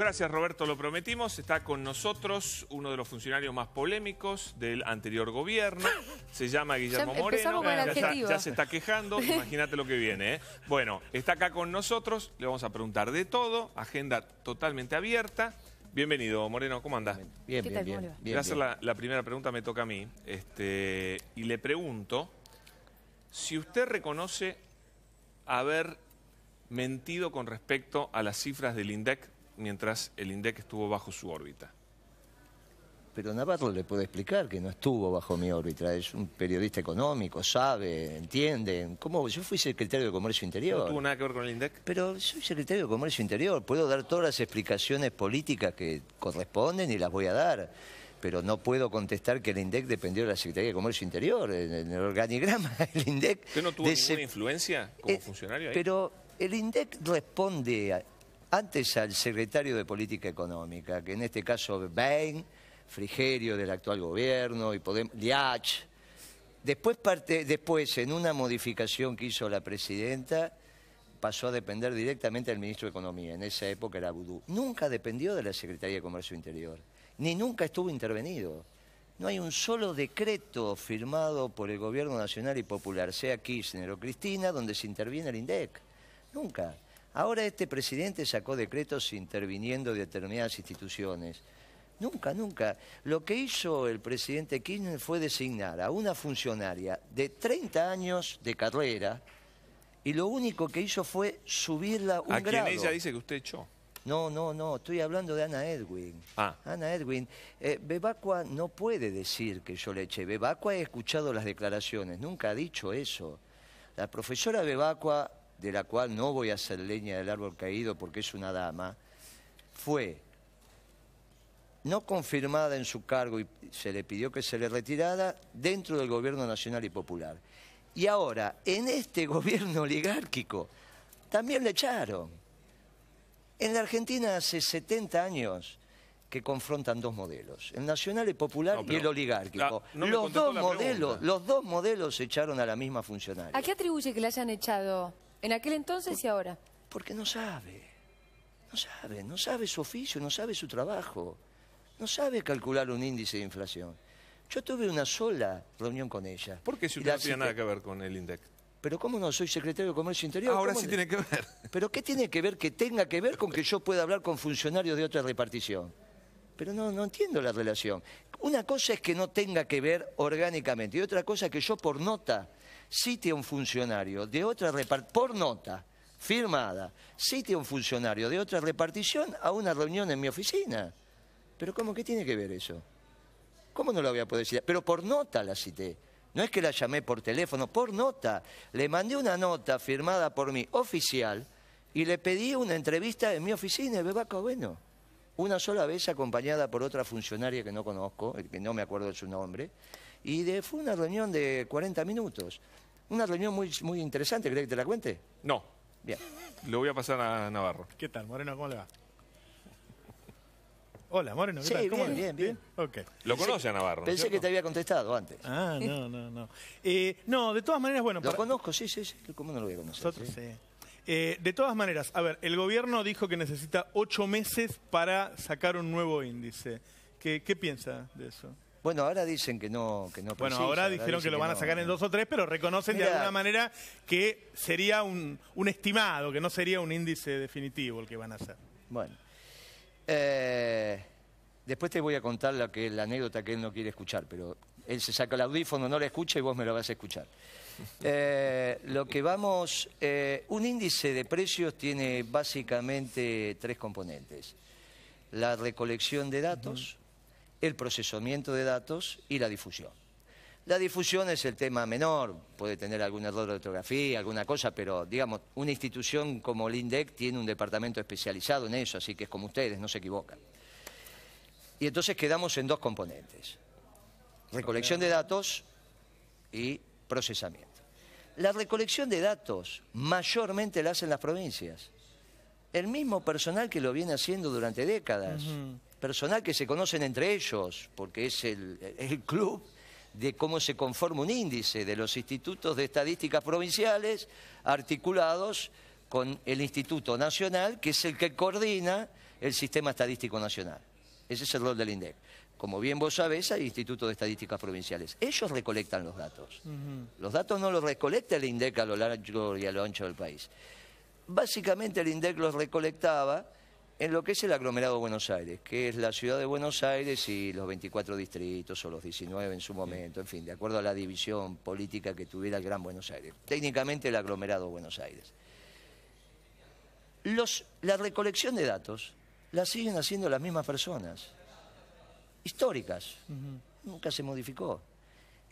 Gracias Roberto, lo prometimos. Está con nosotros uno de los funcionarios más polémicos del anterior gobierno. Se llama Guillermo Moreno. ya, se está quejando, imagínate lo que viene. ¿eh? Bueno, está acá con nosotros, le vamos a preguntar de todo, agenda totalmente abierta. Bienvenido, Moreno, ¿cómo andás? Bien, bien, bien. hacer la, primera pregunta, me toca a mí. Este, y le pregunto si usted reconoce haber mentido con respecto a las cifras del INDEC mientras el INDEC estuvo bajo su órbita. Pero Navarro le puede explicar que no estuvo bajo mi órbita. Es un periodista económico, sabe, entiende. ¿Cómo? Yo fui secretario de Comercio Interior. ¿No tuvo nada que ver con el INDEC? Pero soy secretario de Comercio Interior. Puedo dar todas las explicaciones políticas que corresponden y las voy a dar. Pero no puedo contestar que el INDEC dependió de la Secretaría de Comercio Interior. En el organigrama el INDEC... ¿Usted no tuvo ninguna influencia como eh, funcionario ahí? Pero el INDEC responde a antes al secretario de Política Económica, que en este caso Bain, Frigerio del actual gobierno, y Podemos, Liach. Después, después, en una modificación que hizo la presidenta, pasó a depender directamente del ministro de Economía. En esa época era Vudú. Nunca dependió de la Secretaría de Comercio Interior, ni nunca estuvo intervenido. No hay un solo decreto firmado por el Gobierno Nacional y Popular, sea Kirchner o Cristina, donde se interviene el INDEC. Nunca. Ahora este presidente sacó decretos interviniendo determinadas instituciones. Nunca, nunca. Lo que hizo el presidente Kirchner fue designar a una funcionaria de 30 años de carrera y lo único que hizo fue subirla un grado. ¿A quién ella dice que usted echó? No, no, no, estoy hablando de Ana Edwin. Ah. Ana Edwin, eh, Bebacua no puede decir que yo le eché. Bebacua ha escuchado las declaraciones, nunca ha dicho eso. La profesora Bebacua de la cual no voy a hacer leña del árbol caído porque es una dama, fue no confirmada en su cargo y se le pidió que se le retirara dentro del gobierno nacional y popular. Y ahora, en este gobierno oligárquico, también le echaron. En la Argentina hace 70 años que confrontan dos modelos, el nacional y popular y el oligárquico. los, dos modelos, los dos modelos echaron a la misma funcionaria. ¿A qué atribuye que la hayan echado? ¿En aquel entonces y ahora? Porque no sabe, no sabe, no sabe su oficio, no sabe su trabajo, no sabe calcular un índice de inflación. Yo tuve una sola reunión con ella. ¿Por qué si usted no tiene nada que ver con el INDEC? Pero ¿cómo no soy secretario de Comercio Interior? Ahora sí tiene que ver. ¿Pero qué tiene que ver que tenga que ver con que yo pueda hablar con funcionarios de otra repartición? Pero no, no entiendo la relación. Una cosa es que no tenga que ver orgánicamente y otra cosa es que yo por nota cite a un funcionario de otra repartición, por nota firmada, cite a un funcionario de otra repartición a una reunión en mi oficina. Pero ¿cómo qué tiene que ver eso? ¿Cómo no lo voy a poder citar? Pero por nota la cité. No es que la llamé por teléfono, por nota. Le mandé una nota firmada por mí, oficial, y le pedí una entrevista en mi oficina, Bebaco Bueno. Una sola vez acompañada por otra funcionaria que no conozco, eh, que no me acuerdo de su nombre, y de, fue una reunión de 40 minutos. Una reunión muy, muy interesante, ¿querés que te la cuente? No. Bien. Lo voy a pasar a Navarro. ¿Qué tal, Moreno? ¿Cómo le va? Hola, Moreno, ¿qué tal? bien, bien, bien, Lo conoce a Navarro. Pensé que te había contestado antes. Ah, no, no, no. Eh, no, de todas maneras, bueno. Lo conozco, sí, sí, sí. ¿Cómo no lo voy a conocer? Nosotros, sí. Eh, de todas maneras, a ver, el gobierno dijo que necesita ocho meses para sacar un nuevo índice. ¿Qué, qué piensa de eso? Bueno, ahora dicen que no que no Bueno, ahora dijeron que lo van a sacar en dos o tres, pero reconocen de alguna manera que sería un, estimado, que no sería un índice definitivo el que van a hacer. Bueno. Eh, después te voy a contar la, que, la anécdota que él no quiere escuchar, pero él se saca el audífono, no la escucha y vos me lo vas a escuchar. Eh, lo que vamos, eh, un índice de precios tiene básicamente tres componentes. La recolección de datos, el procesamiento de datos y la difusión. La difusión es el tema menor, puede tener algún error de ortografía, alguna cosa, pero digamos, una institución como el INDEC tiene un departamento especializado en eso, así que es como ustedes, no se equivocan. Y entonces quedamos en dos componentes, recolección de datos y procesamiento. La recolección de datos mayormente la hacen las provincias. El mismo personal que lo viene haciendo durante décadas personal que se conocen entre ellos, porque es el, club de cómo se conforma un índice de los institutos de estadísticas provinciales articulados con el Instituto Nacional, que es el que coordina el Sistema Estadístico Nacional. Ese es el rol del INDEC. Como bien vos sabés, hay institutos de Estadísticas Provinciales. Ellos recolectan los datos. Los datos no los recolecta el INDEC a lo largo y a lo ancho del país. Básicamente el INDEC los recolectaba en lo que es el aglomerado de Buenos Aires, que es la ciudad de Buenos Aires y los 24 distritos o los 19 en su momento, en fin, de acuerdo a la división política que tuviera el Gran Buenos Aires. Técnicamente el aglomerado de Buenos Aires. la recolección de datos la siguen haciendo las mismas personas, históricas, nunca se modificó.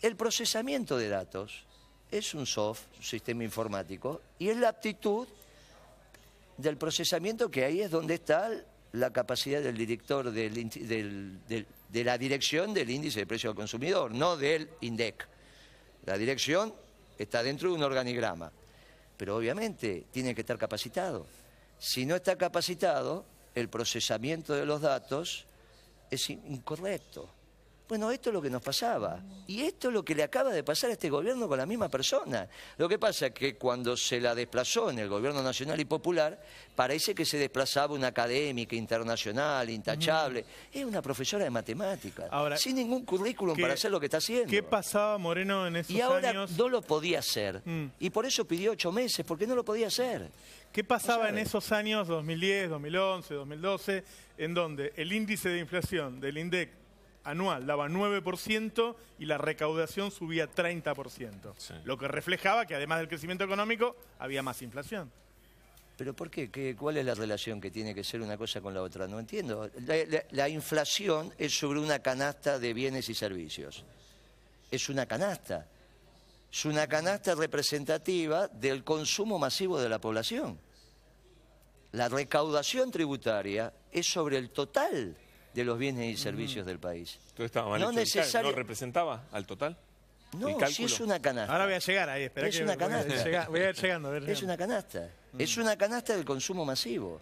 El procesamiento de datos es un soft, un sistema informático, y es la aptitud del procesamiento, que ahí es donde está la capacidad del director de la dirección del índice de precio al consumidor, no del INDEC. La dirección está dentro de un organigrama, pero obviamente tiene que estar capacitado. Si no está capacitado, el procesamiento de los datos es incorrecto. Bueno, esto es lo que nos pasaba. Y esto es lo que le acaba de pasar a este gobierno con la misma persona. Lo que pasa es que cuando se la desplazó en el gobierno nacional y popular, parece que se desplazaba una académica internacional, intachable. Es una profesora de matemáticas, ahora, sin ningún currículum para hacer lo que está haciendo. ¿Qué pasaba Moreno en esos años? Y ahora no lo podía hacer. Mm. Y por eso pidió ocho meses, porque no lo podía hacer. ¿Qué pasaba en esos años 2010, 2011, 2012, en donde el índice de inflación del INDEC anual daba 9% y la recaudación subía 30%. Lo que reflejaba que además del crecimiento económico había más inflación. ¿Pero por qué? ¿Cuál es la relación que tiene que ser una cosa con la otra? No entiendo. la, inflación es sobre una canasta de bienes y servicios. Es una canasta. Es una canasta representativa del consumo masivo de la población. La recaudación tributaria es sobre el total de los bienes y servicios del país. Estaba no, representaba al total? No, si es una canasta. Ahora voy a llegar ahí, espera. Es una canasta. Voy a, ir llegando. A es una canasta. Mm. Es una canasta del consumo masivo.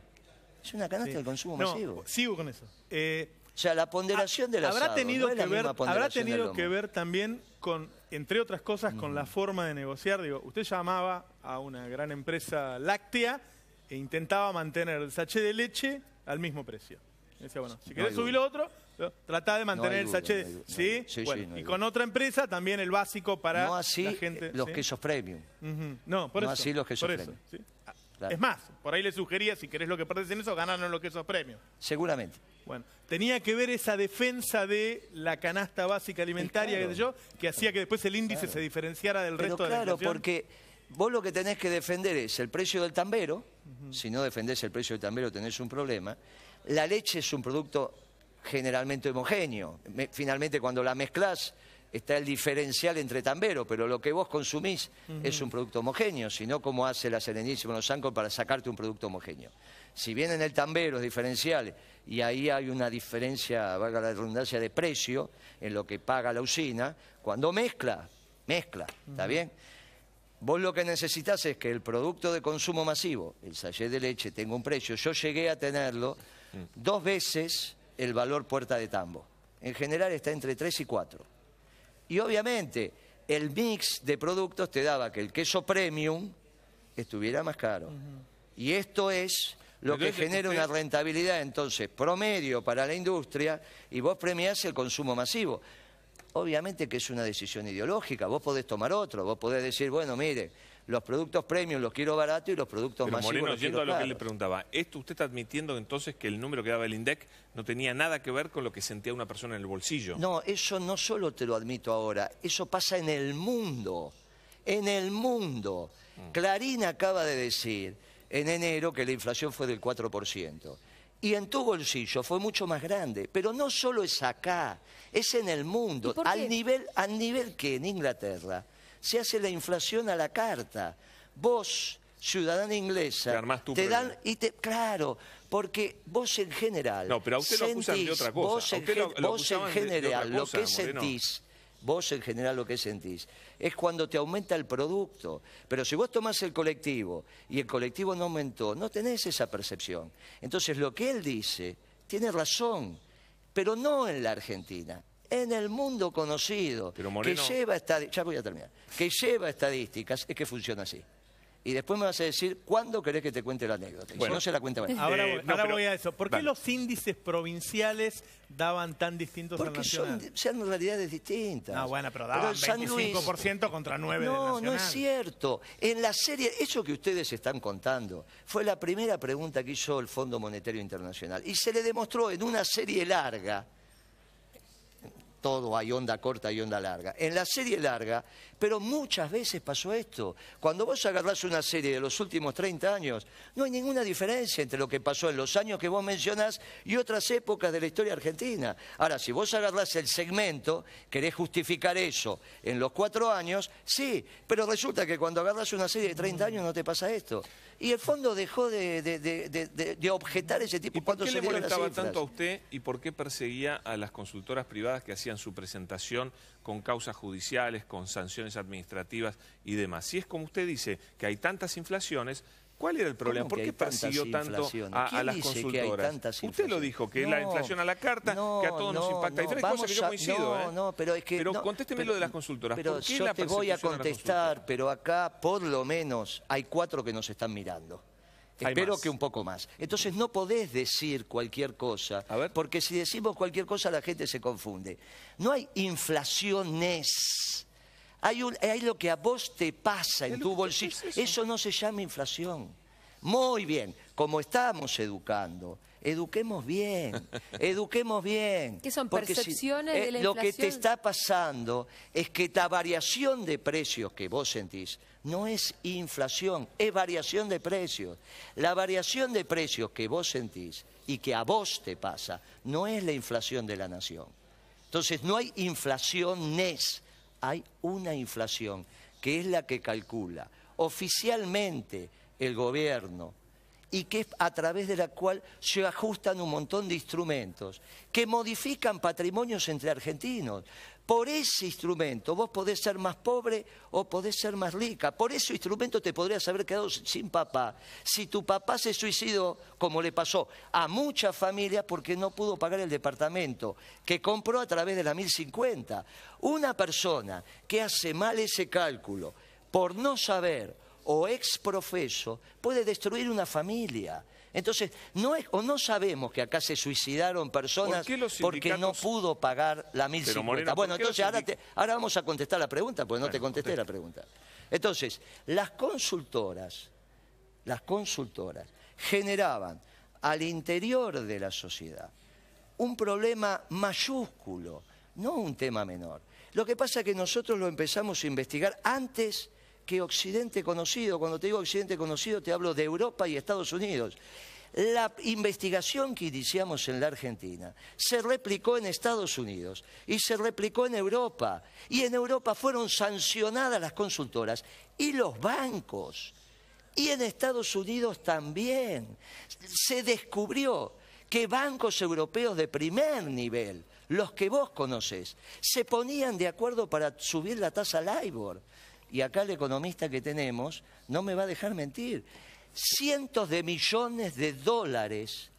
Es una canasta del consumo masivo. Sigo con eso. Eh, o sea, la ponderación de la habrá tenido que ver, Habrá tenido que ver también con, entre otras cosas, con la forma de negociar. Digo, usted llamaba a una gran empresa láctea e intentaba mantener el sachet de leche al mismo precio si querés subir lo otro, tratá de mantener el sachet. y con otra empresa también el básico para no así Los quesos premium. No, así los quesos premium. Es más, por ahí le sugería, si querés lo que perdés en eso, ganaron los quesos premium. Seguramente. Bueno, tenía que ver esa defensa de la canasta básica alimentaria, que, yo, que hacía que después el índice se diferenciara del resto de la Claro, porque vos lo que tenés que defender es el precio del tambero, si no defendés el precio del tambero tenés un problema, la leche es un producto generalmente homogéneo. Finalmente, cuando la mezclas, está el diferencial entre tambero, pero lo que vos consumís es un producto homogéneo, sino como hace la Serenísima los Sancos para sacarte un producto homogéneo. Si bien en el tambero es diferencial y ahí hay una diferencia, valga la redundancia, de precio en lo que paga la usina, cuando mezcla, mezcla, ¿está bien? Vos lo que necesitas es que el producto de consumo masivo, el sachet de leche, tenga un precio. Yo llegué a tenerlo dos veces el valor puerta de tambo. En general está entre 3 y 4. Y obviamente el mix de productos te daba que el queso premium estuviera más caro. Y esto es lo que genera una rentabilidad entonces promedio para la industria y vos premiás el consumo masivo. Obviamente que es una decisión ideológica, vos podés tomar otro, vos podés decir, bueno, mire, los productos premium los quiero barato y los productos más Moreno, yendo a lo que le preguntaba, ¿esto usted está admitiendo entonces que el número que daba el INDEC no tenía nada que ver con lo que sentía una persona en el bolsillo? No, eso no solo te lo admito ahora, eso pasa en el mundo, en el mundo. Mm. Clarín acaba de decir en enero que la inflación fue del 4%. Y en tu bolsillo fue mucho más grande. Pero no solo es acá, es en el mundo. Al nivel, al nivel que en Inglaterra se hace la inflación a la carta. Vos, ciudadana inglesa, te, dan y te claro, porque vos en general No, pero a usted lo de otra cosa. Vos en, general lo que sentís Vos en general lo que sentís es cuando te aumenta el producto. Pero si vos tomás el colectivo y el colectivo no aumentó, no tenés esa percepción. Entonces lo que él dice tiene razón, pero no en la Argentina en el mundo conocido que lleva ya estadísticas es que funciona así. Y después me vas a decir cuándo querés que te cuente la anécdota. Y no se la cuenta eh, Ahora, voy, eh, ahora voy a eso. ¿Por qué los índices provinciales daban tan distintos Porque Son, sean realidades distintas. No, bueno, pero daban 25% contra 9% No, no es cierto. En la serie, eso que ustedes están contando, fue la primera pregunta que hizo el Fondo Monetario Internacional. Y se le demostró en una serie larga todo, hay onda corta y onda larga. En la serie larga, pero muchas veces pasó esto. Cuando vos agarrás una serie de los últimos 30 años, no hay ninguna diferencia entre lo que pasó en los años que vos mencionás y otras épocas de la historia argentina. Ahora, si vos agarrás el segmento, querés justificar eso en los cuatro años, sí, pero resulta que cuando agarrás una serie de 30 años no te pasa esto. Y el fondo dejó de, de, de, objetar ese tipo de ¿Y ¿Por qué le molestaba tanto a usted y por qué perseguía a las consultoras privadas que hacían su presentación con causas judiciales, con sanciones administrativas y demás. Si es como usted dice, que hay tantas inflaciones, ¿Cuál era el problema? ¿Por qué persiguió tanto a, las consultoras? Usted lo dijo, que la inflación a la carta, que a todos nos impacta. Hay tres cosas que yo coincido. ¿eh? pero es contésteme lo de las consultoras. yo te voy a contestar, pero acá por lo menos hay cuatro que nos están mirando. Espero que un poco más. Entonces no podés decir cualquier cosa, porque si decimos cualquier cosa la gente se confunde. No hay inflaciones. Hay, hay lo que a vos te pasa en tu bolsillo. eso? eso no se llama inflación. Muy bien, como estamos educando eduquemos bien, eduquemos bien. que son percepciones de eh, la inflación? Lo que te está pasando es que la variación de precios que vos sentís no es inflación, es variación de precios. La variación de precios que vos sentís y que a vos te pasa no es la inflación de la nación. Entonces no hay inflación inflaciones, hay una inflación que es la que calcula oficialmente el gobierno y que es a través de la cual se ajustan un montón de instrumentos que modifican patrimonios entre argentinos. Por ese instrumento vos podés ser más pobre o podés ser más rica. Por ese instrumento te podrías haber quedado sin papá. Si tu papá se suicidó, como le pasó a muchas familias porque no pudo pagar el departamento que compró a través de la 1050. Una persona que hace mal ese cálculo por no saber o ex profeso puede destruir una familia. Entonces, no o no sabemos que acá se suicidaron personas porque no pudo pagar la 1050. bueno, entonces ahora, vamos a contestar la pregunta, porque no te contesté la pregunta. Entonces, las consultoras, las consultoras generaban al interior de la sociedad un problema mayúsculo, no un tema menor. Lo que pasa es que nosotros lo empezamos a investigar antes que Occidente conocido, cuando te digo Occidente conocido te hablo de Europa y Estados Unidos. La investigación que iniciamos en la Argentina se replicó en Estados Unidos y se replicó en Europa. Y en Europa fueron sancionadas las consultoras y los bancos. Y en Estados Unidos también. Se descubrió que bancos europeos de primer nivel, los que vos conoces se ponían de acuerdo para subir la tasa LIBOR y acá el economista que tenemos no me va a dejar mentir, cientos de millones de dólares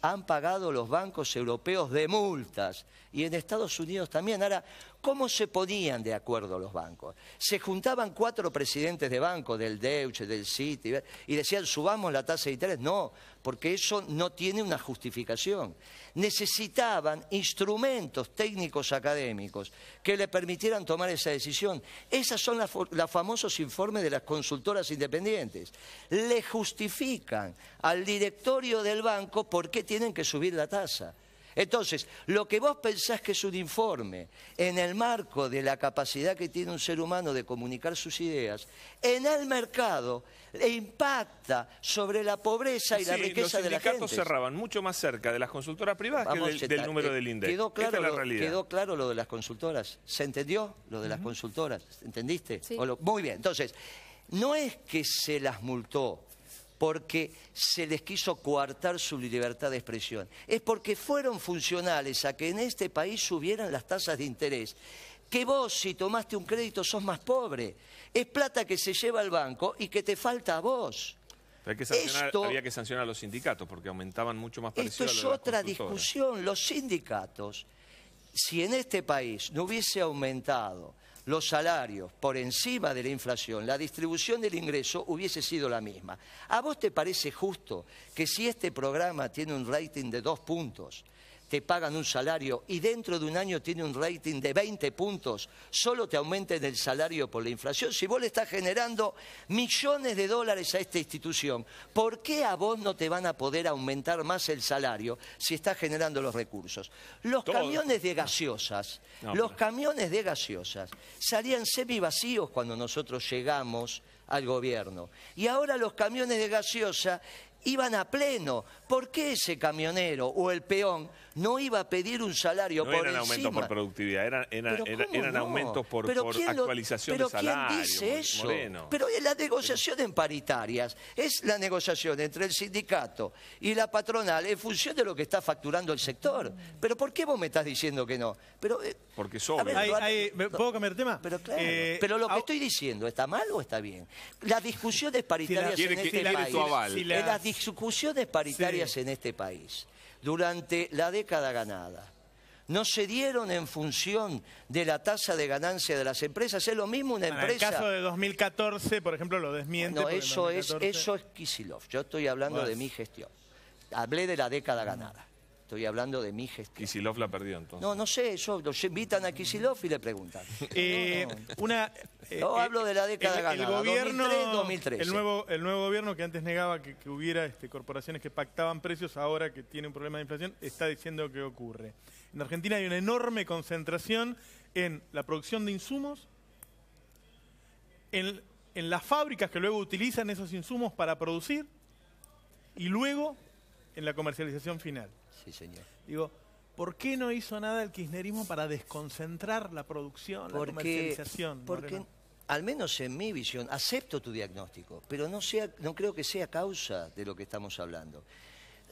han pagado los bancos europeos de multas y en Estados Unidos también. Ahora, ¿Cómo se ponían de acuerdo los bancos? Se juntaban cuatro presidentes de banco, del Deutsche, del Citi, y decían, subamos la tasa de interés. No, porque eso no tiene una justificación. Necesitaban instrumentos técnicos académicos que le permitieran tomar esa decisión. Esos son los famosos informes de las consultoras independientes. Le justifican al directorio del banco por qué tienen que subir la tasa. Entonces, lo que vos pensás que es un informe, en el marco de la capacidad que tiene un ser humano de comunicar sus ideas, en el mercado impacta sobre la pobreza y la riqueza de la gente. Los sindicatos cerraban mucho más cerca de las consultoras privadas que del, número eh, del INDEC. Quedó claro, lo, quedó claro lo de las consultoras. ¿Se entendió lo de las consultoras? ¿Entendiste? muy bien. Entonces, no es que se las multó porque se les quiso coartar su libertad de expresión. Es porque fueron funcionales a que en este país subieran las tasas de interés. Que vos, si tomaste un crédito, sos más pobre. Es plata que se lleva al banco y que te falta a vos. había que sancionar a los sindicatos porque aumentaban mucho más parecido Esto es otra discusión. Los sindicatos, si en este país no hubiese aumentado los salarios por encima de la inflación, la distribución del ingreso hubiese sido la misma. ¿A vos te parece justo que si este programa tiene un rating de dos puntos, te pagan un salario y dentro de un año tiene un rating de 20 puntos, solo te aumenten el salario por la inflación. Si vos le estás generando millones de dólares a esta institución, ¿por qué a vos no te van a poder aumentar más el salario si estás generando los recursos? Los camiones de gaseosas, los camiones de gaseosas salían semi vacíos cuando nosotros llegamos al gobierno. Y ahora los camiones de gaseosa iban a pleno. ¿Por qué ese camionero o el peón no iba a pedir un salario no eran aumentos por productividad, eran, aumentos por, actualización de salario. ¿Pero quién dice eso? Moreno. la negociación en paritarias es la negociación entre el sindicato y la patronal en función de lo que está facturando el sector. ¿Pero por qué vos me estás diciendo que no? Pero, eh, Porque sobra. ¿Puedo cambiar de tema? Pero, eh, lo que estoy diciendo, ¿está mal o está bien? Las discusiones paritarias este eh, las discusiones paritarias en este país durante la década ganada. No se dieron en función de la tasa de ganancia de las empresas. Es lo mismo una empresa. En el caso de 2014, por ejemplo, lo desmiente. No, eso es, eso es Kisilov. Yo estoy hablando de mi gestión. Hablé de la década ganada. Estoy hablando de mi gestión. Kisilov la perdió entonces. No, no sé, yo, los invitan a Kisilov y le preguntan. Eh, una, eh, eh, hablo de la década el, ganada, gobierno, 2003, El nuevo, el nuevo gobierno que antes negaba que, hubiera este, corporaciones que pactaban precios, ahora que tiene un problema de inflación, está diciendo que ocurre. En Argentina hay una enorme concentración en la producción de insumos, en, en las fábricas que luego utilizan esos insumos para producir y luego en la comercialización final. Sí, señor. Digo, ¿por qué no hizo nada el kirchnerismo para desconcentrar la producción, la comercialización? Porque, al menos en mi visión, acepto tu diagnóstico, pero no, no creo que sea causa de lo que estamos hablando.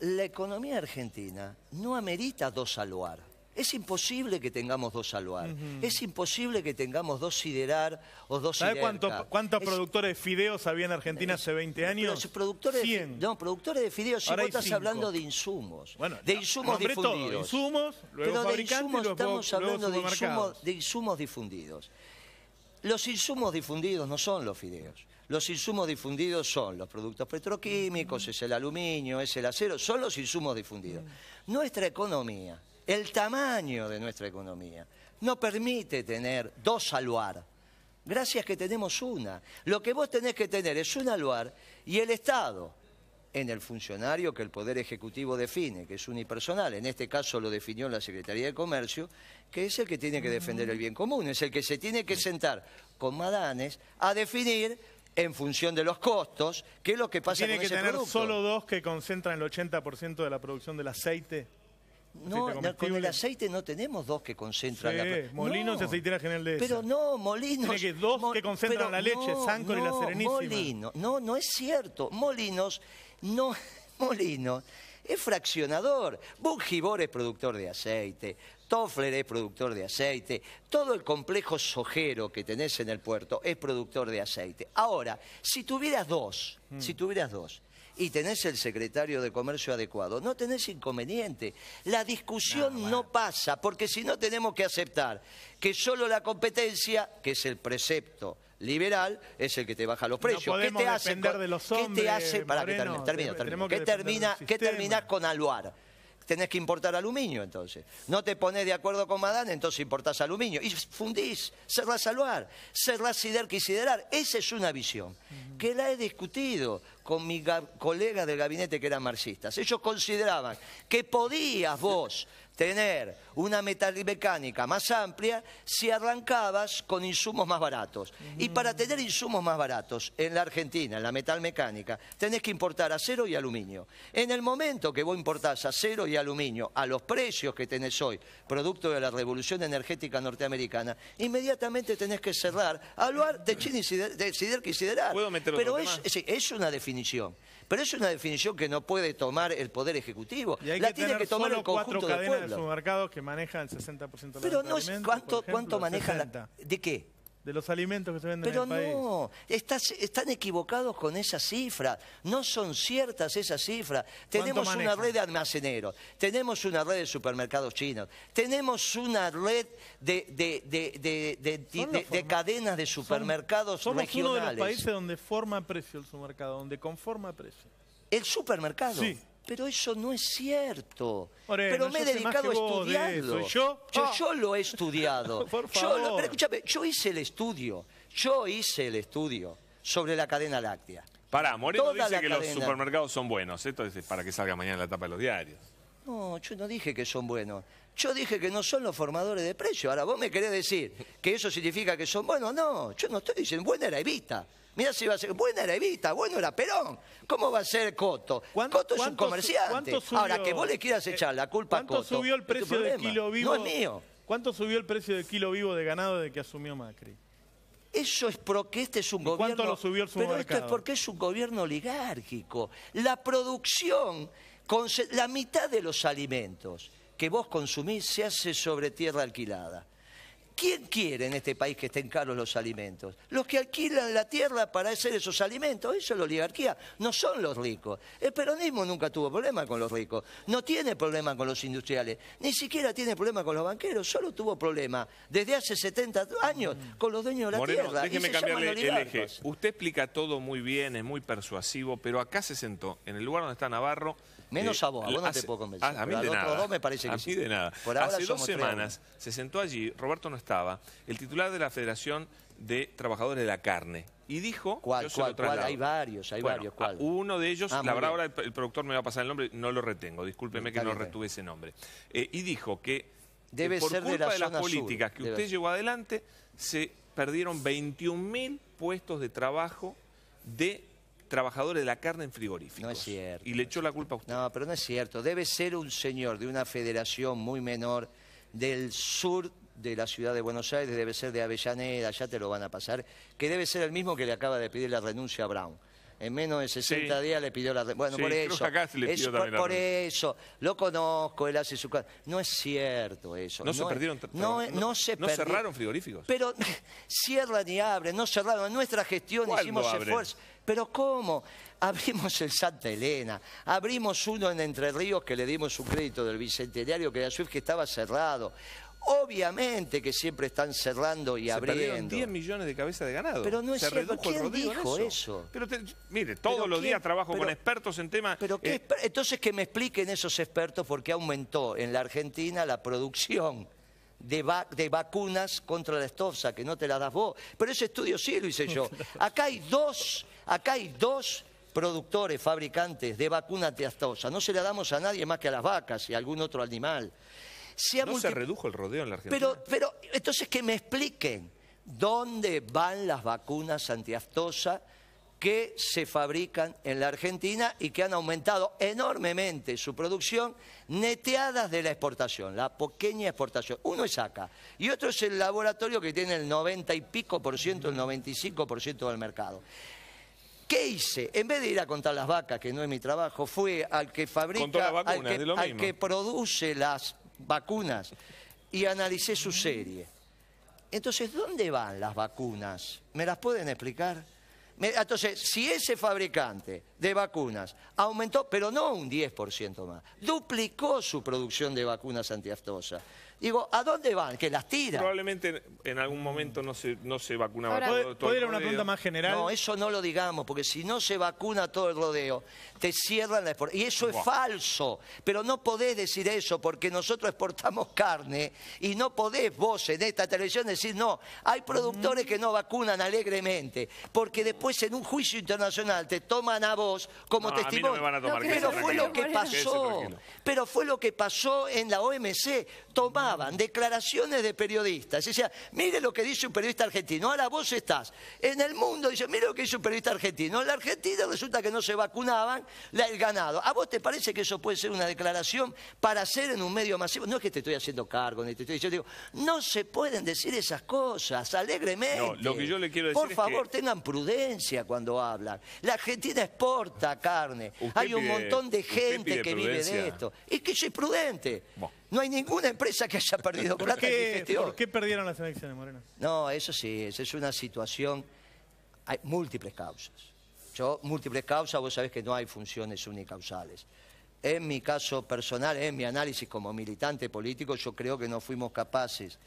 La economía argentina no amerita dos aluar es imposible que tengamos dos saluar, es imposible que tengamos dos Siderar o dos ¿Sabe cuánto, cuántos productores de fideos había en Argentina hace 20 años? productores 100. no, productores de fideos, si vos estás hablando de insumos, bueno, de insumos difundidos. insumos, luego pero de insumos estamos hablando de insumos difundidos. Los insumos difundidos no son los fideos. Los insumos difundidos son los productos petroquímicos, es el aluminio, es el acero, son los insumos difundidos. Nuestra economía el tamaño de nuestra economía. No permite tener dos aluar. Gracias que tenemos una. Lo que vos tenés que tener es un aluar y el Estado, en el funcionario que el Poder Ejecutivo define, que es unipersonal, en este caso lo definió la Secretaría de Comercio, que es el que tiene que defender el bien común, es el que se tiene que sentar con Madanes a definir en función de los costos qué es lo que pasa con ese producto. ¿Tiene que tener solo dos que concentran el 80% de la producción del aceite? No, con el aceite no tenemos dos que concentran sí, la Molinos y aceitera general de Pero no, Molinos. Tiene que dos que concentran la leche, no, y la Serenísima. Molinos, no, no es cierto. Molinos, no, Molinos es fraccionador. Bugibor es productor de aceite, Toffler es productor de aceite, todo el complejo sojero que tenés en el puerto es productor de aceite. Ahora, si tuvieras dos, si mm. tuvieras dos, y tenés el secretario de comercio adecuado, no tenés inconveniente. La discusión ah, no, pasa, porque si no tenemos que aceptar que solo la competencia, que es el precepto liberal, es el que te baja los precios. ¿Qué te hace? ¿Qué te hace? Para, que ¿Qué, termina, ¿Qué terminás con Aluar? tenés que importar aluminio entonces. No te pones de acuerdo con Madán, entonces importás aluminio. Y fundís, cerrás aluar, cerrás sider que siderar. Esa es una visión que la he discutido con mis colegas del gabinete que eran marxistas. Ellos consideraban que podías vos tener una metalmecánica más amplia si arrancabas con insumos más baratos. Y para tener insumos más baratos en la Argentina, en la metalmecánica, tenés que importar acero y aluminio. En el momento que vos importás acero y aluminio a los precios que tenés hoy, producto de la revolución energética norteamericana, inmediatamente tenés que cerrar, hablar de China y de Pero es una definición. Pero es una definición que no puede tomar el Poder Ejecutivo. la tiene que tomar el conjunto cuatro cadenas del pueblo. de supermercados que manejan el 60% de la Pero no es cuánto, cuánto manejan ¿De qué? de los alimentos que se venden en el Pero no, están equivocados con esa cifra. No son ciertas esas cifras. Tenemos una red de almaceneros, tenemos una red de supermercados chinos, tenemos una red de, de, de, cadenas de supermercados regionales. los países donde forma precio el supermercado, donde conforma precio. El supermercado. Sí pero eso no es cierto. pero me he dedicado a estudiarlo. yo? lo he estudiado. Yo, pero escúchame, yo hice el estudio, yo hice el estudio sobre la cadena láctea. Pará, Moreno dice que los supermercados son buenos. Esto es para que salga mañana la tapa de los diarios. No, yo no dije que son buenos. Yo dije que no son los formadores de precios. Ahora, vos me querés decir que eso significa que son buenos. No, yo no estoy diciendo buena era Evita. Mira, si va a ser. Buena era Evita, bueno era Perón. ¿Cómo va a ser Coto? Coto es un comerciante. Ahora, que vos le quieras eh, echar la culpa a Coto. ¿Cuánto subió el precio del kilo vivo? No ¿Cuánto subió el precio del kilo vivo de ganado desde que asumió Macri? Eso es porque este es un gobierno. ¿Cuánto lo subió el Pero esto es porque es un gobierno oligárquico. La producción, la mitad de los alimentos que vos consumís se hace sobre tierra alquilada. ¿Quién quiere en este país que estén caros los alimentos? Los que alquilan la tierra para hacer esos alimentos, eso es la oligarquía, no son los ricos. El peronismo nunca tuvo problema con los ricos, no tiene problema con los industriales, ni siquiera tiene problema con los banqueros, solo tuvo problema desde hace 70 años mm. con los dueños de la tierra. Déjeme cambiarle el eje. Usted explica todo muy bien, es muy persuasivo, pero acá se sentó, en el lugar donde está Navarro, Menos a vos, a vos no te puedo convencer. A, mí de nada. de nada. hace dos semanas se sentó allí, Roberto no estaba, el titular de la Federación de Trabajadores de la Carne. Y dijo... ¿Cuál, Hay varios, hay varios. Uno de ellos, ah, la verdad ahora el, productor me va a pasar el nombre, no lo retengo, discúlpeme mm, que no retuve ese nombre. Eh, y dijo que eh, por culpa de, las políticas que usted llevó adelante, se perdieron 21.000 puestos de trabajo de trabajadores de la carne en frigorífico. No es cierto. Y le echó la culpa a usted. No, pero no es cierto. Debe ser un señor de una federación muy menor del sur de la ciudad de Buenos Aires, debe ser de Avellaneda, ya te lo van a pasar, que debe ser el mismo que le acaba de pedir la renuncia a Brown en menos de 60 días le pidió la... Bueno, por eso. Es, por, eso. Lo conozco, él hace su... No es cierto eso. No, se perdieron... No, no, no cerraron frigoríficos. Pero cierran y abren, no cerraron. En nuestra gestión hicimos esfuerzo. Pero ¿cómo? Abrimos el Santa Elena, abrimos uno en Entre Ríos que le dimos su crédito del Bicentenario, que ya suyo, que estaba cerrado. Obviamente que siempre están cerrando y Se abriendo. 10 millones de cabezas de ganado. Pero no es Se cierto. dijo eso? Pero mire, todos los días trabajo con expertos en temas... Pero eh, entonces que me expliquen esos expertos por qué aumentó en la Argentina la producción de, vacunas contra la estofa, que no te la das vos. Pero ese estudio sí lo hice yo. Acá hay dos, acá hay dos productores, fabricantes de vacunas de estofa. No se la damos a nadie más que a las vacas y a algún otro animal se No se redujo el rodeo en la Argentina. Pero, pero entonces que me expliquen dónde van las vacunas antiaftosa que se fabrican en la Argentina y que han aumentado enormemente su producción, neteadas de la exportación, la pequeña exportación. Uno es acá y otro es el laboratorio que tiene el 90 y pico por ciento, el 95 por ciento del mercado. ¿Qué hice? En vez de ir a contar las vacas, que no es mi trabajo, fue al que fabrica, al, que, al que produce las vacunas y analicé su serie. Entonces, ¿dónde van las vacunas? ¿Me las pueden explicar? Entonces, si ese fabricante de vacunas aumentó, pero no un 10% más, duplicó su producción de vacunas antiaftosas. Digo, ¿a dónde van? Que las tiran. Probablemente en algún momento no se, no se vacunaba todo todo, el ¿Puede ir una pregunta más general? No, eso no lo digamos, porque si no se vacuna todo el rodeo, te cierran la exportación. Y eso es falso, pero no podés decir eso, porque nosotros exportamos carne y no podés vos en esta televisión decir, no, hay productores mm. que no vacunan alegremente, porque después en un juicio internacional te toman a vos como no, pero fue lo que pasó. Pero fue lo que pasó en la OMC, tomaban declaraciones de periodistas. Decían, mire lo que dice un periodista argentino. Ahora vos estás en el mundo, dice, mire lo que dice un periodista argentino. En la Argentina resulta que no se vacunaban el ganado. ¿A vos te parece que eso puede ser una declaración para hacer en un medio masivo? No es que te estoy haciendo cargo, ni te estoy diciendo, digo, no se pueden decir esas cosas alegremente. lo que yo le quiero Por favor, tengan prudencia cuando hablan. La Argentina exporta carne. Hay un montón de gente que vive de esto. ...es que soy prudente. No hay ninguna empresa que haya perdido plata qué, ¿Por qué perdieron las elecciones, Moreno? No, eso sí, es una situación... Hay múltiples causas. Yo, múltiples causas, vos sabés que no hay funciones unicausales. En mi caso personal, en mi análisis como militante político, yo creo que no fuimos capaces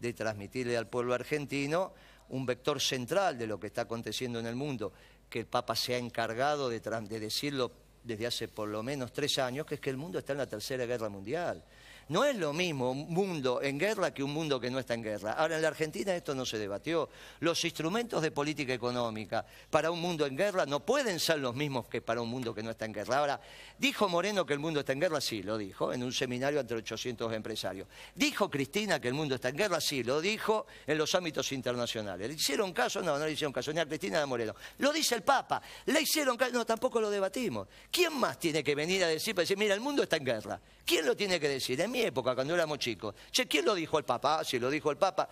de transmitirle al pueblo argentino un vector central de lo que está aconteciendo en el mundo, que el Papa se ha encargado de, de decirlo desde hace por lo menos tres años, que es que el mundo está en la Tercera Guerra Mundial. No es lo mismo un mundo en guerra que un mundo que no está en guerra. Ahora, en la Argentina esto no se debatió. Los instrumentos de política económica para un mundo en guerra no pueden ser los mismos que para un mundo que no está en guerra. Ahora, ¿dijo Moreno que el mundo está en guerra? Sí, lo dijo, en un seminario entre 800 empresarios. ¿Dijo Cristina que el mundo está en guerra? Sí, lo dijo en los ámbitos internacionales. ¿Le hicieron caso? No, no le hicieron caso ni a Cristina ni a Moreno. Lo dice el Papa. ¿Le hicieron caso? No, tampoco lo debatimos. ¿Quién más tiene que venir a decir, para mira, el mundo está en guerra? ¿Quién lo tiene que decir? mi época, cuando éramos chicos. Che, ¿quién lo dijo el papá Si lo dijo el Papa.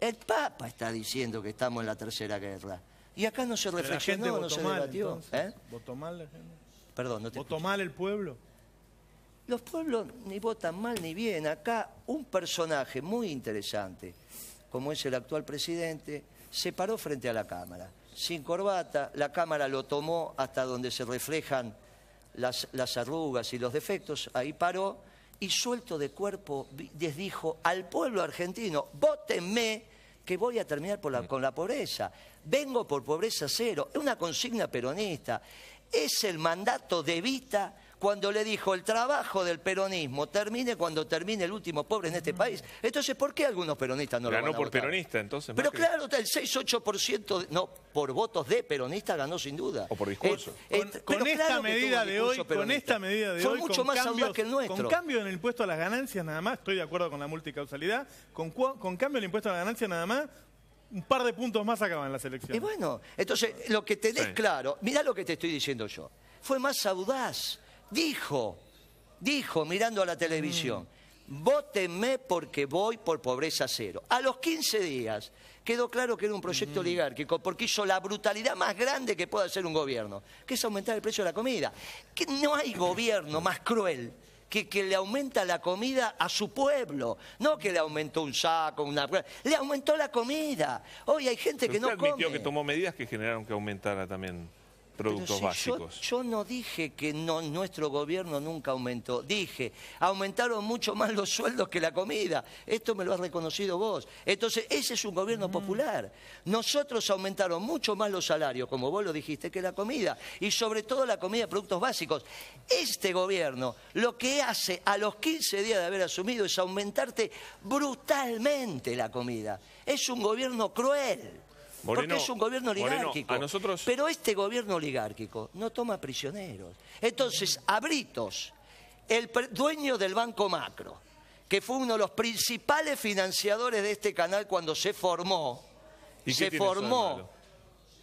El Papa está diciendo que estamos en la tercera guerra. Y acá no se reflexionó, no se mal, debatió. ¿eh? ¿Votó mal la gente? Perdón, no te ¿Votó mal el pueblo? Los pueblos ni votan mal ni bien. Acá un personaje muy interesante, como es el actual presidente, se paró frente a la Cámara, sin corbata. La Cámara lo tomó hasta donde se reflejan las, las arrugas y los defectos. Ahí paró y suelto de cuerpo les dijo al pueblo argentino, votenme que voy a terminar mm. con la pobreza. Vengo por pobreza cero. Es una consigna peronista. Es el mandato de vista cuando le dijo el trabajo del peronismo termine cuando termine el último pobre en este mm. país. Entonces, ¿por qué algunos peronistas no lo ganó por peronista, entonces. Pero claro, el 6-8%, no, por votos de peronista ganó sin duda. O por discurso. Eh, con- eh, esta medida de hoy, con esta medida de Fue mucho más que el nuestro. Con cambio en el impuesto a las ganancias nada más, estoy de acuerdo con la multicausalidad, con, con cambio en el impuesto a las ganancias nada más, un par de puntos más acaban las elecciones. Y bueno, entonces lo que te des claro, mirá lo que te estoy diciendo yo, fue más audaz dijo, dijo mirando a la televisión, mm. votenme porque voy por pobreza cero. A los 15 días quedó claro que era un proyecto mm. oligárquico porque hizo la brutalidad más grande que puede hacer un gobierno, que es aumentar el precio de la comida. Que no hay gobierno más cruel que, que, le aumenta la comida a su pueblo, no que le aumentó un saco, una le aumentó la comida. Hoy hay gente que no admitió que tomó medidas que generaron que aumentara también productos básicos. Yo, no dije que nuestro gobierno nunca aumentó. Dije, aumentaron mucho más los sueldos que la comida. Esto me lo has reconocido vos. Entonces, ese es un gobierno mm. popular. Nosotros aumentaron mucho más los salarios, como vos lo dijiste, que la comida. Y sobre todo la comida de productos básicos. Este gobierno lo que hace a los 15 días de haber asumido es aumentarte brutalmente la comida. Es un gobierno cruel porque es un gobierno oligárquico. nosotros... Pero este gobierno oligárquico no toma prisioneros. Entonces, Abritos, el dueño del Banco Macro, que fue uno de los principales financiadores de este canal cuando se formó, ¿Y se formó.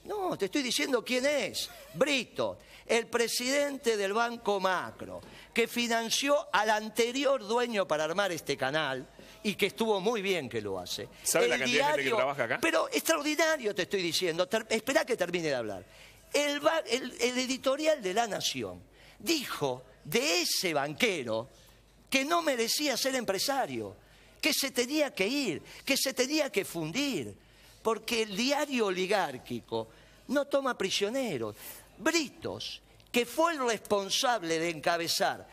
No, te estoy diciendo quién es. Brito, el presidente del Banco Macro, que financió al anterior dueño para armar este canal, y que estuvo muy bien que lo hace. ¿Sabe la cantidad de gente que trabaja acá? Pero extraordinario te estoy diciendo, espera que termine de hablar. el, el editorial de La Nación dijo de ese banquero que no merecía ser empresario, que se tenía que ir, que se tenía que fundir, porque el diario oligárquico no toma prisioneros. Britos, que fue el responsable de encabezar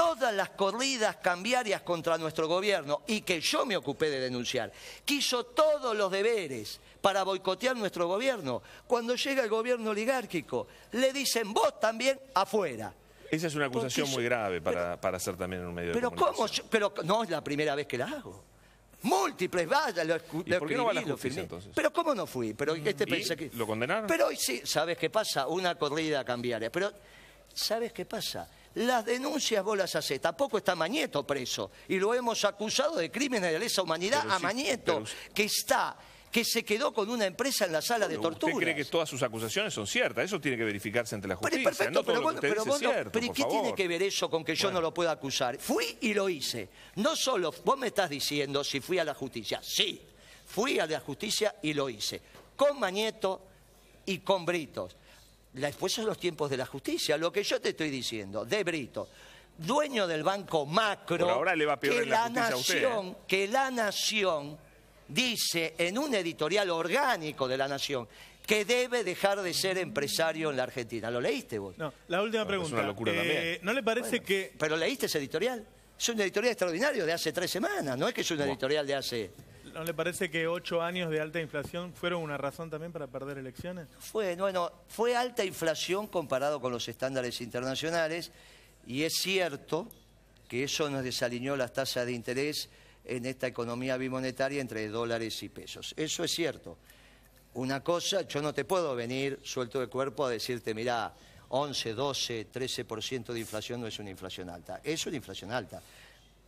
todas las corridas cambiarias contra nuestro gobierno y que yo me ocupé de denunciar, que hizo todos los deberes para boicotear nuestro gobierno, cuando llega el gobierno oligárquico, le dicen vos también afuera. Esa es una acusación muy grave para, hacer también en un medio de comunicación. ¿cómo? Pero no es la primera vez que la hago. Múltiples, vaya, lo, escu ¿por qué no la entonces? Pero ¿cómo no fui? Pero mm, este ¿Lo condenaron? Pero hoy sí, ¿sabes qué pasa? Una corrida cambiaria. Pero ¿sabes qué pasa? Las denuncias vos las haces. Tampoco está Mañeto preso. Y lo hemos acusado de crímenes de lesa humanidad a Mañeto, que está que se quedó con una empresa en la sala de tortura. ¿Usted cree que todas sus acusaciones son ciertas? Eso tiene que verificarse ante la justicia. perfecto, pero, pero, pero qué tiene que ver eso con que yo no lo pueda acusar? Fui y lo hice. No solo vos me estás diciendo si fui a la justicia. Sí, fui a la justicia y lo hice. Con Mañeto y con Britos después son los tiempos de la justicia, lo que yo te estoy diciendo, de Brito, dueño del banco macro, que, la, nación, que la nación dice en un editorial orgánico de la nación que debe dejar de ser empresario en la Argentina. ¿Lo leíste vos? No, la última pregunta. Eh, ¿No le parece que...? ¿Pero leíste ese editorial? Es un editorial extraordinario de hace tres semanas, no es que es un editorial de hace... ¿No le parece que ocho años de alta inflación fueron una razón también para perder elecciones? Fue, bueno, fue alta inflación comparado con los estándares internacionales y es cierto que eso nos desalineó las tasas de interés en esta economía bimonetaria entre dólares y pesos. Eso es cierto. Una cosa, yo no te puedo venir suelto de cuerpo a decirte, mirá, 11, 12, 13% de inflación no es una inflación alta. Es una inflación alta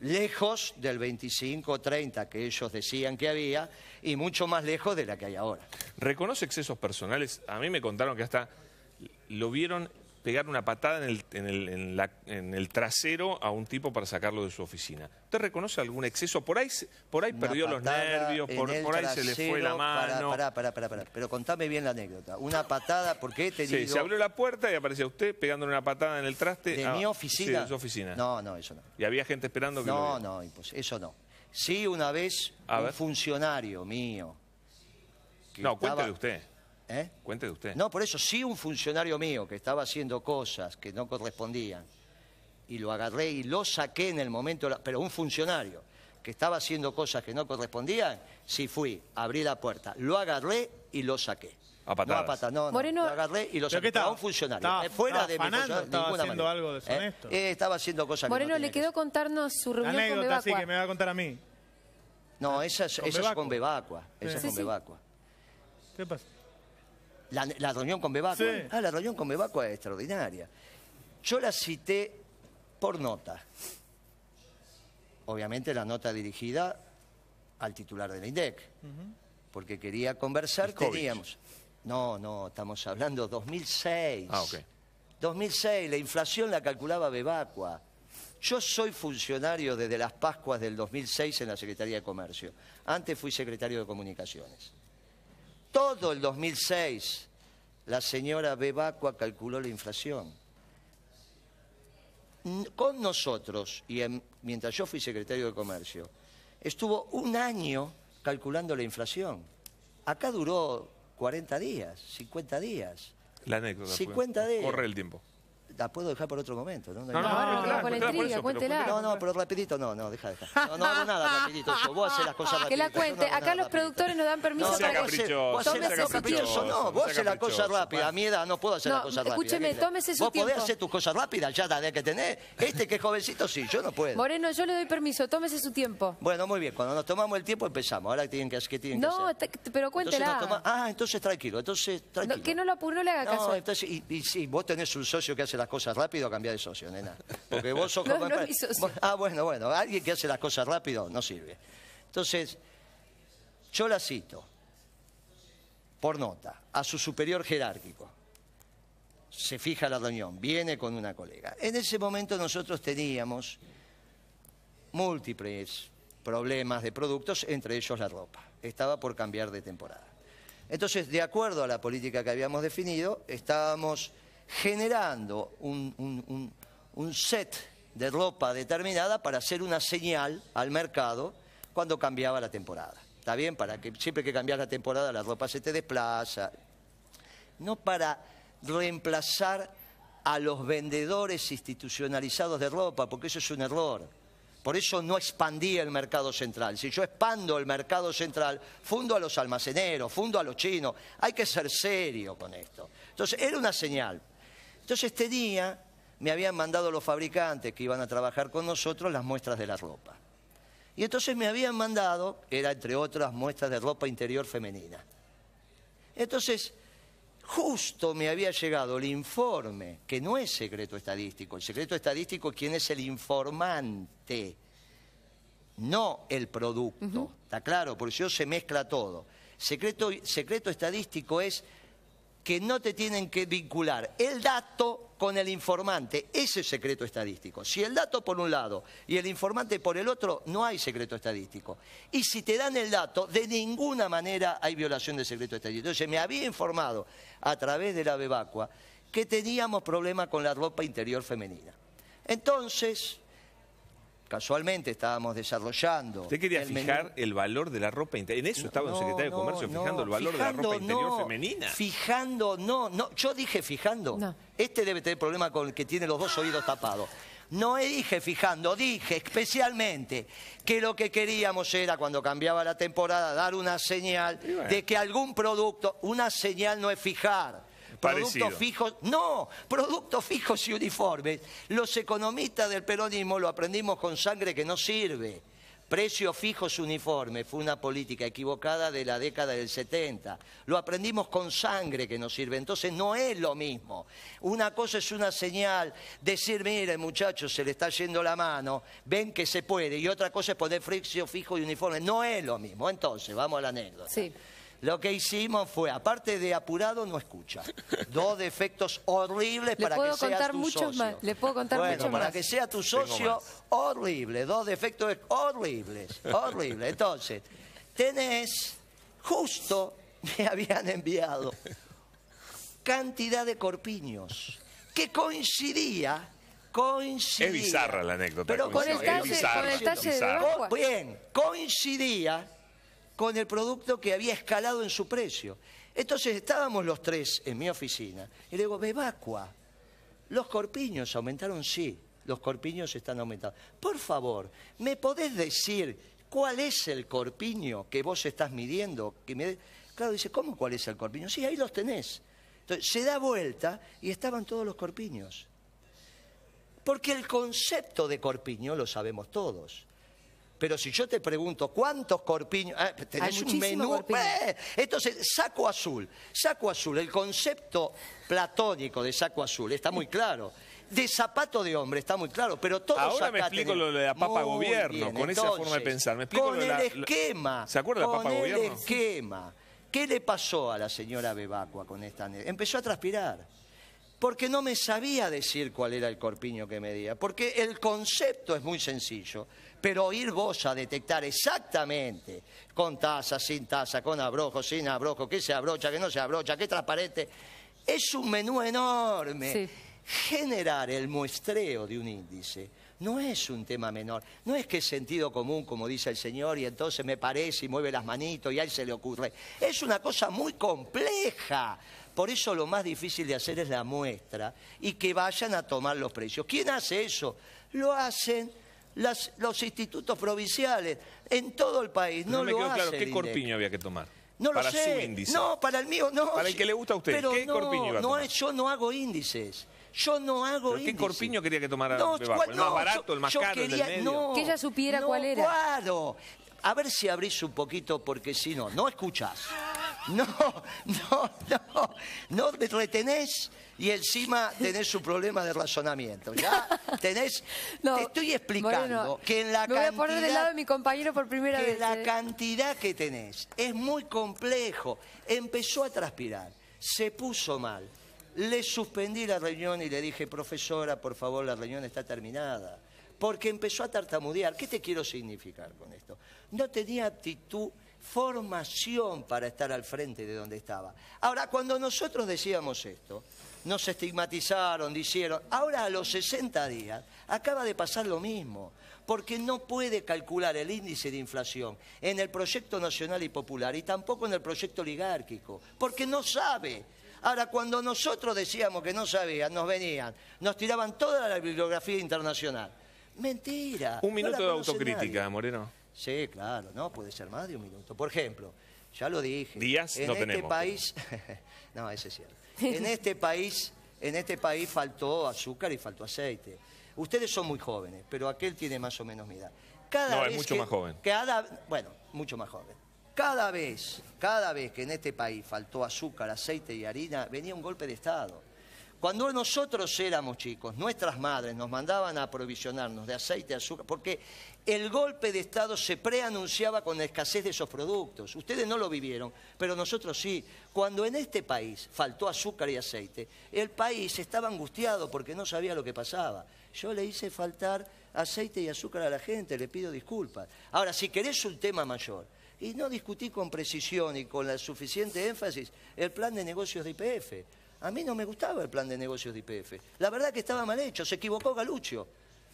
lejos del 25 30 que ellos decían que había y mucho más lejos de la que hay ahora. ¿Reconoce excesos personales? A mí me contaron que hasta lo vieron pegar una patada en el, la, en el, trasero a un tipo para sacarlo de su oficina. ¿Usted reconoce algún exceso? Por ahí, por ahí perdió los nervios, por, ahí se le fue la mano. Pará, pará, pará, Pero contame bien la anécdota. Una patada, porque he tenido... Sí, se abrió la puerta y aparecía usted pegándole una patada en el traste. ¿De mi oficina? Sí, de su oficina. No, no, eso no. ¿Y había gente esperando que No, no, pues eso no. Sí, una vez un funcionario mío. No, cuéntale de usted. ¿Eh? Cuente de usted. No, por eso sí un funcionario mío que estaba haciendo cosas que no correspondían y lo agarré y lo saqué en el momento, pero un funcionario que estaba haciendo cosas que no correspondían, sí fui, abrí la puerta, lo agarré y lo saqué. A patadas. No, a patadas, no, Moreno... Lo agarré y lo saqué a un funcionario. Eh, fuera de mi estaba haciendo algo deshonesto. Eh, eh, estaba haciendo cosas Moreno, que no le quedó contarnos su reunión la anécdota, con Bebacua. Sí, que me va a contar a mí. No, esa es con, esa Es con Esa sí, es con sí. Bebacua. ¿Qué pasa? La, reunión con Bebacua. Ah, la reunión con Bebacua es extraordinaria. Yo la cité por nota. Obviamente la nota dirigida al titular de la INDEC, porque quería conversar, teníamos... No, no, estamos hablando 2006. Ah, ok. 2006, la inflación la calculaba Bebacua. Yo soy funcionario desde las Pascuas del 2006 en la Secretaría de Comercio. Antes fui secretario de Comunicaciones todo el 2006 la señora Bebacua calculó la inflación. Con nosotros, y mientras yo fui secretario de Comercio, estuvo un año calculando la inflación. Acá duró 40 días, 50 días. La anécdota. 50 días. Corre el tiempo la puedo dejar por otro momento. No, no, no, no, pero rapidito, no, no, deja, deja. No, no nada rapidito, vos haces las cosas Que la cuente, acá los productores nos dan permiso para que vos no, no, no, vos haces las cosas A mi edad no puedo hacer las cosas no escúcheme, tómese su tiempo. Vos podés hacer tus cosas rápidas, ya la que tener Este que es jovencito, sí, yo no puedo. Moreno, yo le doy permiso, tómese su tiempo. Bueno, muy bien, cuando nos tomamos el tiempo empezamos. Ahora tienen que, que tienen que No, pero cuéntela. Ah, entonces tranquilo, entonces tranquilo. Que no lo no, le haga caso. No, entonces, y sí, vos tenés un socio que hace las cosas rápido a cambiar de socio, nena. Porque vos sos Ah, bueno, bueno, alguien que hace las cosas rápido no sirve. Entonces, yo la cito, por nota, a su superior jerárquico. Se fija la reunión, viene con una colega. En ese momento nosotros teníamos múltiples problemas de productos, entre ellos la ropa. Estaba por cambiar de temporada. Entonces, de acuerdo a la política que habíamos definido, estábamos generando un, set de ropa determinada para hacer una señal al mercado cuando cambiaba la temporada. ¿Está bien? Para que siempre que cambias la temporada la ropa se te desplaza. No para reemplazar a los vendedores institucionalizados de ropa, porque eso es un error. Por eso no expandía el mercado central. Si yo expando el mercado central, fundo a los almaceneros, fundo a los chinos. Hay que ser serio con esto. Entonces, era una señal. Entonces este día me habían mandado los fabricantes que iban a trabajar con nosotros las muestras de la ropa. Y entonces me habían mandado, era entre otras muestras de ropa interior femenina. Entonces, justo me había llegado el informe, que no es secreto estadístico, el secreto estadístico es es el informante, no el producto, ¿está claro? Porque si se mezcla todo. Secreto, secreto estadístico es que no te tienen que vincular el dato con el informante. Ese secreto estadístico. Si el dato por un lado y el informante por el otro, no hay secreto estadístico. Y si te dan el dato, de ninguna manera hay violación de secreto estadístico. Entonces me había informado a través de la Bebacua que teníamos problemas con la ropa interior femenina. Entonces, Casualmente estábamos desarrollando. ¿Usted quería fijar el valor de la ropa interior? En eso estaba el secretario de Comercio, fijando el valor de la ropa interior femenina. Fijando, no, no. Yo dije fijando. Este debe tener problema con el que tiene los dos oídos tapados. No dije fijando, dije especialmente que lo que queríamos era, cuando cambiaba la temporada, dar una señal de que algún producto, una señal no es fijar productos fijos, no, productos fijos y uniformes. Los economistas del peronismo lo aprendimos con sangre que no sirve. Precios fijos uniformes fue una política equivocada de la década del 70. Lo aprendimos con sangre que nos sirve. Entonces no es lo mismo. Una cosa es una señal, decir, mire muchachos, se le está yendo la mano, ven que se puede. Y otra cosa es poner precios fijos y uniformes. No es lo mismo. Entonces, vamos a la anécdota. Lo que hicimos fue, aparte de apurado, no escucha. Dos defectos horribles para que sea tu socio. Le puedo contar bueno, para que sea tu socio, horrible. Dos defectos horribles, Horrible. Entonces, tenés, justo me habían enviado cantidad de corpiños que coincidía coincidía. Es bizarra la anécdota. Pero con el, con Bien, coincidía con el producto que había escalado en su precio. Entonces estábamos los tres en mi oficina y le digo, Bebacua, los corpiños aumentaron, sí, los corpiños están aumentando. Por favor, ¿me podés decir cuál es el corpiño que vos estás midiendo? Claro, dice, ¿cómo cuál es el corpiño? Sí, ahí los tenés. Entonces se da vuelta y estaban todos los corpiños. Porque el concepto de corpiño lo sabemos todos. Pero si yo te pregunto cuántos corpiños, ah, tenés un menú, eh. entonces saco azul, saco azul, el concepto platónico de saco azul está muy claro. De zapato de hombre, está muy claro, pero todos Ahora me explico lo de la papa gobierno, con esa forma de pensar. Me explico con lo el esquema. ¿Se acuerda de la papa gobierno? Con el esquema. ¿Qué le pasó a la señora Bebacua con esta? Empezó a transpirar porque no me sabía decir cuál era el corpiño que medía, porque el concepto es muy sencillo, pero oír a detectar exactamente con taza, sin taza, con abrojo, sin abrojo, qué se abrocha, qué no se abrocha, qué transparente, es un menú enorme. Generar el muestreo de un índice no es un tema menor, no es que es sentido común, como dice el Señor, y entonces me parece y mueve las manitos y ahí se le ocurre. Es una cosa muy compleja. Por eso lo más difícil de hacer es la muestra y que vayan a tomar los precios. ¿Quién hace eso? Lo hacen los institutos provinciales en todo el país. No, me lo qué corpiño había que tomar. No para sé. Su índice. No, para el mío no. Para el que le gusta a usted, ¿qué corpiño iba a tomar? No, yo no hago índices. Yo no hago ¿Qué corpiño quería que tomara no, ¿El más barato, el más caro, quería, el del que ella supiera cuál era. Claro. A ver si abrís un poquito porque si no, no escuchás. No, no, no, no retenés y encima tenés un problema de razonamiento. Ya tenés, no, te estoy explicando que en la me voy a poner de lado mi compañero por primera que vez. La ¿eh? cantidad que tenés es muy complejo. Empezó a transpirar, se puso mal. Le suspendí la reunión y le dije, profesora, por favor, la reunión está terminada porque empezó a tartamudear. ¿Qué te quiero significar con esto? No tenía actitud, formación para estar al frente de donde estaba. Ahora, cuando nosotros decíamos esto, nos estigmatizaron, dijeron, ahora a los 60 días acaba de pasar lo mismo, porque no puede calcular el índice de inflación en el proyecto nacional y popular y tampoco en el proyecto oligárquico, porque no sabe. Ahora, cuando nosotros decíamos que no sabían, nos venían, nos tiraban toda la bibliografía internacional. Mentira. Un minuto de autocrítica, Moreno. Sí, claro, no, puede ser más de un minuto. Por ejemplo, ya lo dije. Días en este país, no, ese es cierto. En este país, en este país faltó azúcar y faltó aceite. Ustedes son muy jóvenes, pero aquel tiene más o menos mi edad. Cada no, vez es mucho más joven. Cada, bueno, mucho más joven. Cada vez, cada vez que en este país faltó azúcar, aceite y harina, venía un golpe de Estado. Cuando nosotros éramos chicos, nuestras madres nos mandaban a aprovisionarnos de aceite, y azúcar, porque el golpe de Estado se preanunciaba con la escasez de esos productos. Ustedes no lo vivieron, pero nosotros sí. Cuando en este país faltó azúcar y aceite, el país estaba angustiado porque no sabía lo que pasaba. Yo le hice faltar aceite y azúcar a la gente, le pido disculpas. Ahora, si querés un tema mayor, y no discutí con precisión y con la suficiente énfasis el plan de negocios de IPF. A mí no me gustaba el plan de negocios de IPF. La verdad que estaba mal hecho, se equivocó Galuccio.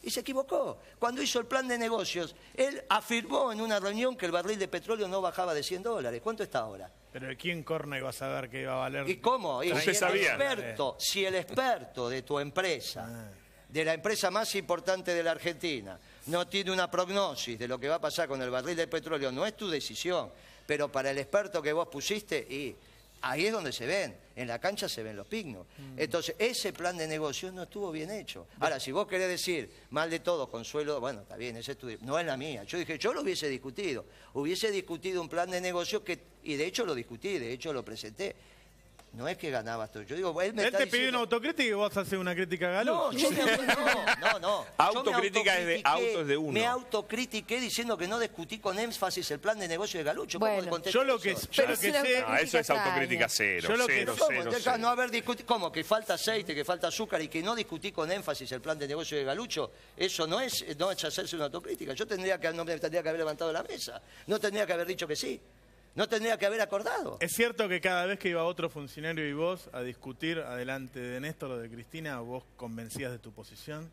Y se equivocó. Cuando hizo el plan de negocios, él afirmó en una reunión que el barril de petróleo no bajaba de 100 dólares. ¿Cuánto está ahora? Pero ¿quién corno va a saber qué iba a valer? ¿Y cómo? Y El experto, si el experto de tu empresa, ah. de la empresa más importante de la Argentina, no tiene una prognosis de lo que va a pasar con el barril de petróleo, no es tu decisión. Pero para el experto que vos pusiste, y Ahí es donde se ven, en la cancha se ven los pignos. Mm. Entonces, ese plan de negocio no estuvo bien hecho. Ahora, si vos querés decir mal de todo, consuelo, bueno, está bien, ese estudio, no es la mía. Yo dije, yo lo hubiese discutido, hubiese discutido un plan de negocio que, y de hecho lo discutí, de hecho lo presenté no es que ganabas tú. Yo digo, él te pidió una autocrítica y vos haces una crítica a galo. no, no, no. Autocrítica es de- autos de uno. Me autocritiqué diciendo que no discutí con énfasis el plan de negocio de Galucho. Yo lo que, eso? que es ah, eso es autocrítica cero, Yo lo que- no haber discutido, ¿cómo? Que falta aceite, que falta azúcar y que no discutí con énfasis el plan de negocio de Galucho, eso no es, no es hacerse una autocrítica. Yo tendría que, tendría que haber levantado la mesa, no tendría que haber dicho que sí. No tendría que haber acordado. Es cierto que cada vez que iba otro funcionario y vos a discutir adelante de Néstor o de Cristina, vos convencías de tu posición.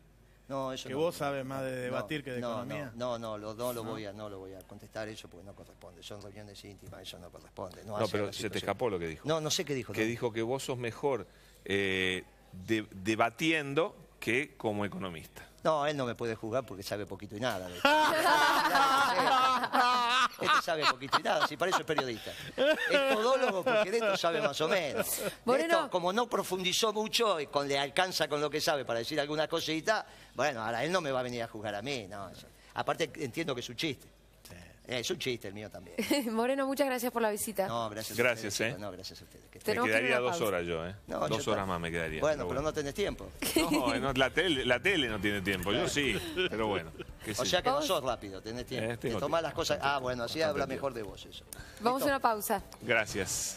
No, eso que vos sabes más de debatir que de no, economía. No, no, lo, no, lo voy a, no lo voy a contestar eso porque no corresponde. Son reuniones íntimas, eso no corresponde. No, pero se te escapó lo que dijo. No, no sé qué dijo. Que dijo que vos sos mejor eh, debatiendo que como economista. No, él no me puede juzgar porque sabe poquito y nada. De este sabe poquito y nada, si para eso es periodista. Es todólogo porque de esto sabe más o menos. como no profundizó mucho y con, le alcanza con lo que sabe para decir alguna cosita, bueno, ahora él no me va a venir a juzgar a mí, Aparte entiendo que es un chiste. Eh, es un chiste el mío también. Moreno, muchas gracias por la visita. No, gracias. Gracias, a ustedes, ¿eh? No, gracias a ustedes. me quedaría dos horas yo, ¿eh? dos horas más me quedaría. Bueno, pero, no tenés tiempo. No, la, tele, la tele no tiene tiempo, yo sí, pero bueno. O sea que ¿Vos? no sos rápido, tenés tiempo. Eh, tomás las cosas. Ah, bueno, así habla mejor de vos eso. Vamos a una pausa. Gracias.